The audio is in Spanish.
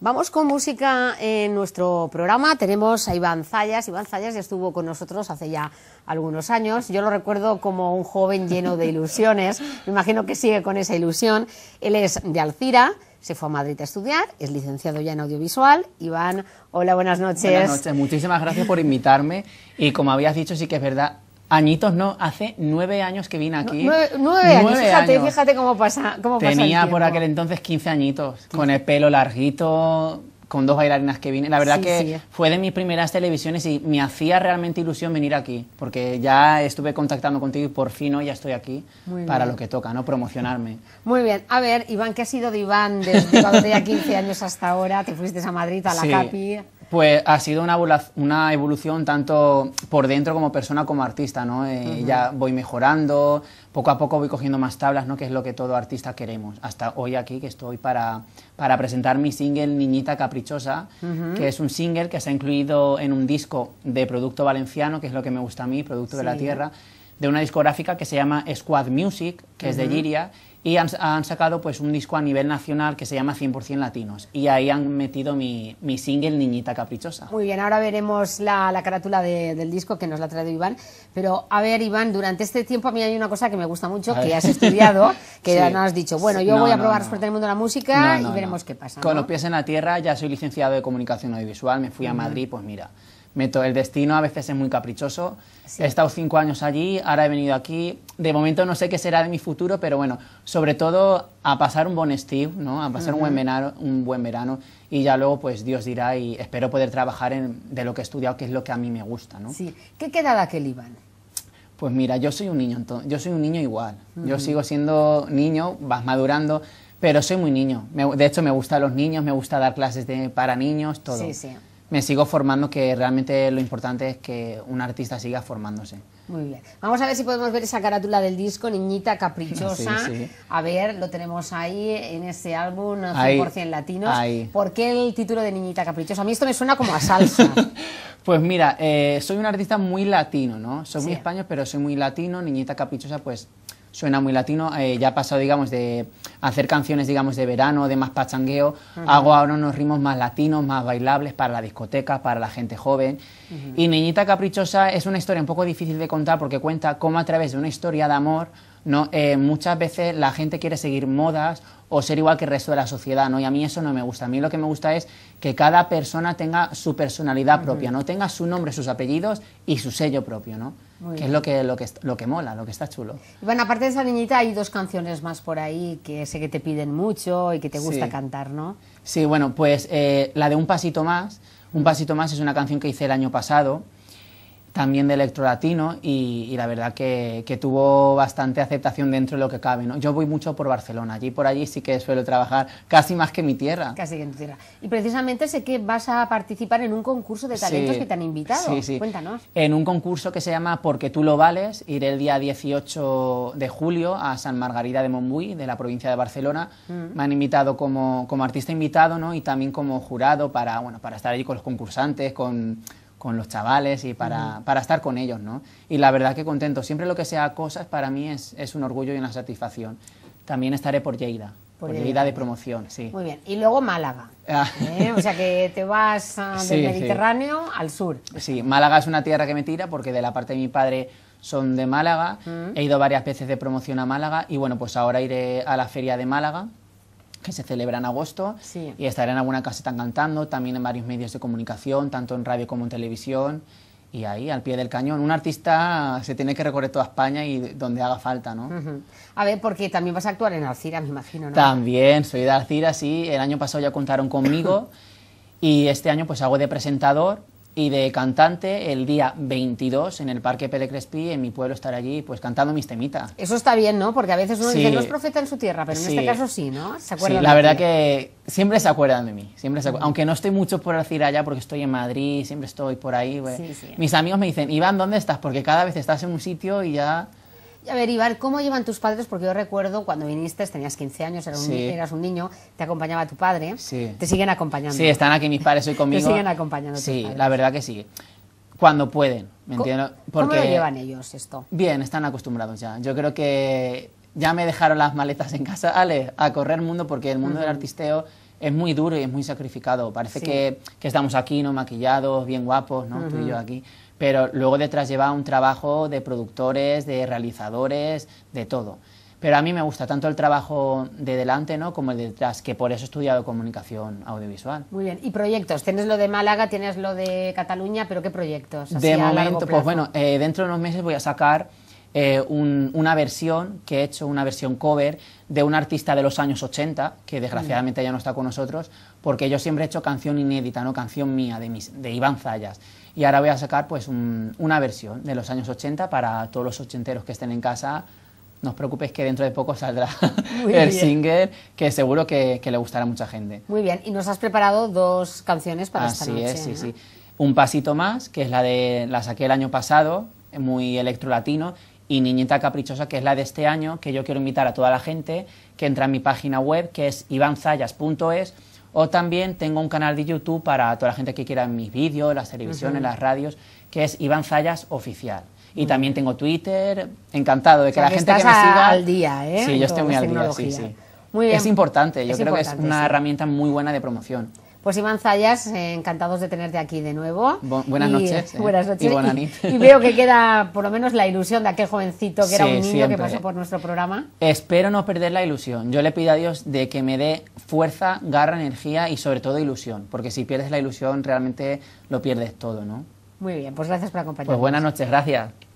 Vamos con música en nuestro programa. Tenemos a Iván Zayas. Iván Zayas ya estuvo con nosotros hace ya algunos años. Yo lo recuerdo como un joven lleno de ilusiones. Me imagino que sigue con esa ilusión. Él es de Alcira, se fue a Madrid a estudiar, es licenciado ya en audiovisual. Iván, hola, buenas noches. Buenas noches, muchísimas gracias por invitarme. Y como habías dicho, sí que es verdad, Añitos no, hace nueve años que vine aquí. Nueve, años, fíjate, cómo pasa. Cómo Tenía por aquel entonces 15 añitos, con el pelo larguito, con dos bailarinas que vine. La verdad que fue de mis primeras televisiones y me hacía realmente ilusión venir aquí, porque ya estuve contactando contigo y por fin hoy ya estoy aquí para lo que toca, ¿no? Promocionarme. Muy bien. A ver, Iván, ¿qué ha sido de Iván desde cuando tenía 15 años hasta ahora? Te fuiste a Madrid, a la sí. Capi. Pues ha sido una, evolución tanto por dentro como persona como artista, ¿no? Eh, ya voy mejorando, poco a poco voy cogiendo más tablas, ¿no? Que es lo que todo artista queremos. Hasta hoy aquí que estoy para, presentar mi single Niñita Caprichosa, que es un single que se ha incluido en un disco de producto valenciano, que es lo que me gusta a mí, producto de la tierra de una discográfica que se llama Squad Music, que es de Giria, y han, sacado pues un disco a nivel nacional que se llama 100% Latinos. Y ahí han metido mi, mi single Niñita Caprichosa. Muy bien, ahora veremos la, carátula del disco que nos la ha traído Iván. Pero a ver, Iván, durante este tiempo a mí hay una cosa que me gusta mucho, que has estudiado, que ya no has dicho, bueno, yo voy a probar respuesta suerte en el mundo de la música y veremos qué pasa. Con los pies en la tierra, ya soy licenciado de Comunicación Audiovisual, me fui a Madrid, pues mira... El destino a veces es muy caprichoso. He estado cinco años allí, ahora he venido aquí. De momento no sé qué será de mi futuro, pero bueno, sobre todo a pasar un buen estío A pasar un, buen verano, un buen verano y ya luego pues Dios dirá y espero poder trabajar en, de lo que he estudiado, que es lo que a mí me gusta, ¿no? ¿Qué queda de aquel Iván? Pues mira, yo soy un niño, yo soy un niño igual. Yo sigo siendo niño, vas madurando, pero soy muy niño. de hecho, me gustan los niños, me gusta dar clases para niños, todo. Sí, sí me sigo formando, que realmente lo importante es que un artista siga formándose. Muy bien. Vamos a ver si podemos ver esa carátula del disco, Niñita Caprichosa. A ver, lo tenemos ahí en este álbum 100% latino. latinos. ¿Por qué el título de Niñita Caprichosa? A mí esto me suena como a salsa. pues mira, eh, soy un artista muy latino, ¿no? Soy muy español, pero soy muy latino. Niñita Caprichosa, pues suena muy latino. Eh, ya ha pasado, digamos, de hacer canciones, digamos, de verano, de más pachangueo. Hago ahora unos ritmos más latinos, más bailables para la discoteca, para la gente joven. Y Niñita Caprichosa es una historia un poco difícil de contar porque cuenta cómo a través de una historia de amor, eh, muchas veces la gente quiere seguir modas o ser igual que el resto de la sociedad, ¿no? Y a mí eso no me gusta. A mí lo que me gusta es que cada persona tenga su personalidad propia, ¿no? Tenga su nombre, sus apellidos y su sello propio, ¿no? que es lo que, lo, que, lo que mola, lo que está chulo. bueno, aparte de esa niñita hay dos canciones más por ahí que sé que te piden mucho y que te gusta cantar, ¿no? Sí, bueno, pues eh, la de Un Pasito Más. Un Pasito Más es una canción que hice el año pasado también de electro latino y la verdad que, tuvo bastante aceptación dentro de lo que cabe. ¿no? Yo voy mucho por Barcelona, allí por allí sí que suelo trabajar casi más que mi tierra. Casi que en tu tierra. Y precisamente sé que vas a participar en un concurso de talentos que te han invitado. Sí, sí. Cuéntanos. En un concurso que se llama Porque tú lo vales, iré el día 18 de julio a San Margarita de Montbui, de la provincia de Barcelona. Mm. Me han invitado como, como artista invitado ¿no? y también como jurado para, bueno, para estar allí con los concursantes, con con los chavales y para, estar con ellos, ¿no? Y la verdad que contento. Siempre lo que sea cosas para mí es, un orgullo y una satisfacción. También estaré por Lleida. Por, Lleida, de promoción, sí. Muy bien. Y luego Málaga. Ah. ¿eh? O sea que te vas ah, del Mediterráneo al sur. Sí, Málaga es una tierra que me tira porque de la parte de mi padre son de Málaga. He ido varias veces de promoción a Málaga y bueno, pues ahora iré a la feria de Málaga que se celebra en agosto y estaré en alguna caseta cantando, también en varios medios de comunicación, tanto en radio como en televisión. Y ahí, al pie del cañón, un artista se tiene que recorrer toda España y donde haga falta, ¿no? A ver, porque también vas a actuar en Alcira, me imagino, ¿no? También, soy de Alcira, sí. El año pasado ya contaron conmigo y este año pues hago de presentador y de cantante el día 22 en el Parque Pele Crespi, en mi pueblo, estar allí pues cantando mis temitas. Eso está bien, ¿no? Porque a veces uno dice, no es profeta en su tierra, pero en este caso sí, ¿no? ¿Se acuerdan sí, la verdad que siempre se acuerdan de mí, siempre se acuerdan. Aunque no estoy mucho por decir allá porque estoy en Madrid, siempre estoy por ahí. Pues. Mis amigos me dicen, Iván, ¿dónde estás? Porque cada vez estás en un sitio y ya a ver, Iván, ¿cómo llevan tus padres? Porque yo recuerdo cuando viniste, tenías 15 años, eras, un, eras un, niño, te acompañaba tu padre. Sí. Te siguen acompañando. Sí, están aquí mis padres hoy conmigo. te siguen acompañando. Sí, la verdad que sí. Cuando pueden, ¿me entiendes? Porque... ¿Cómo lo llevan ellos esto? Bien, están acostumbrados ya. Yo creo que ya me dejaron las maletas en casa, Ale, a correr el mundo porque el mundo del artisteo es muy duro y es muy sacrificado. Parece que, que, estamos aquí, ¿no? Maquillados, bien guapos, ¿no? Tú y yo aquí pero luego detrás lleva un trabajo de productores, de realizadores, de todo. Pero a mí me gusta tanto el trabajo de delante ¿no? como el de detrás, que por eso he estudiado comunicación audiovisual. Muy bien. ¿Y proyectos? Tienes lo de Málaga, tienes lo de Cataluña, pero ¿qué proyectos? de momento, pues bueno, eh, dentro de unos meses voy a sacar eh, una versión que he hecho, una versión cover de un artista de los años 80, que desgraciadamente ya no está con nosotros, porque yo siempre he hecho canción inédita, no canción mía, de, de Iván Zayas. Y ahora voy a sacar pues una versión de los años 80 para todos los ochenteros que estén en casa. No os preocupéis que dentro de poco saldrá el singer, que seguro que, le gustará a mucha gente. Muy bien, y nos has preparado dos canciones para esta noche. Es, sí, sí. Un pasito más, que es la de la saqué el año pasado, muy electro latino y Niñita Caprichosa, que es la de este año, que yo quiero invitar a toda la gente que entra en mi página web, que es ivanzayas.es, o también tengo un canal de YouTube para toda la gente que quiera mis vídeos, las televisiones, las radios, que es Ivanzayas Oficial. Y también tengo Twitter, encantado de que la gente que me siga... al día, ¿eh? Sí, yo estoy muy al día, sí, sí. Muy bien. Es importante, yo creo que es una herramienta muy buena de promoción. Pues Iván Zayas, eh, encantados de tenerte aquí de nuevo. buenas, noches, eh, eh, buenas noches. Y, y, veo que queda por lo menos la ilusión de aquel jovencito que era un niño que pasó por nuestro programa. Espero no perder la ilusión. Yo le pido a Dios de que me dé fuerza, garra, energía y sobre todo ilusión. Porque si pierdes la ilusión realmente lo pierdes todo, ¿no? Muy bien, pues gracias por acompañarnos. Pues buenas noches, gracias.